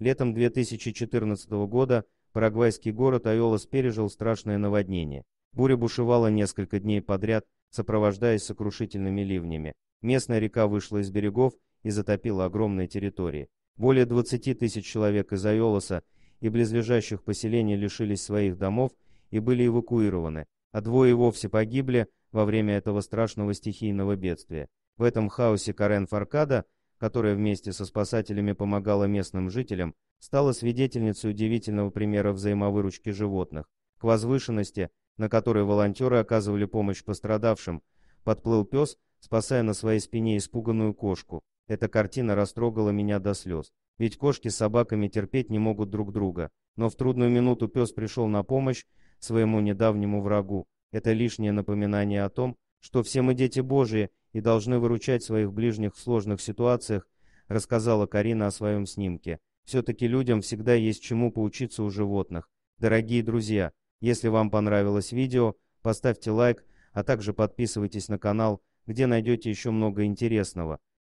Летом 2014 года парагвайский город Айолос пережил страшное наводнение. Буря бушевала несколько дней подряд, сопровождаясь сокрушительными ливнями. Местная река вышла из берегов и затопила огромные территории. Более 20 тысяч человек из Айолоса и близлежащих поселений лишились своих домов и были эвакуированы, а двое вовсе погибли во время этого страшного стихийного бедствия. В этом хаосе Карен Фаркада – которая вместе со спасателями помогала местным жителям, стала свидетельницей удивительного примера взаимовыручки животных. К возвышенности, на которой волонтеры оказывали помощь пострадавшим, подплыл пес, спасая на своей спине испуганную кошку. Эта картина растрогала меня до слез. Ведь кошки с собаками терпеть не могут друг друга. Но в трудную минуту пес пришел на помощь своему недавнему врагу. Это лишнее напоминание о том, что все мы дети Божьи и должны выручать своих ближних в сложных ситуациях, рассказала Карина о своем снимке. Все-таки людям всегда есть чему поучиться у животных. Дорогие друзья, если вам понравилось видео, поставьте лайк, а также подписывайтесь на канал, где найдете еще много интересного.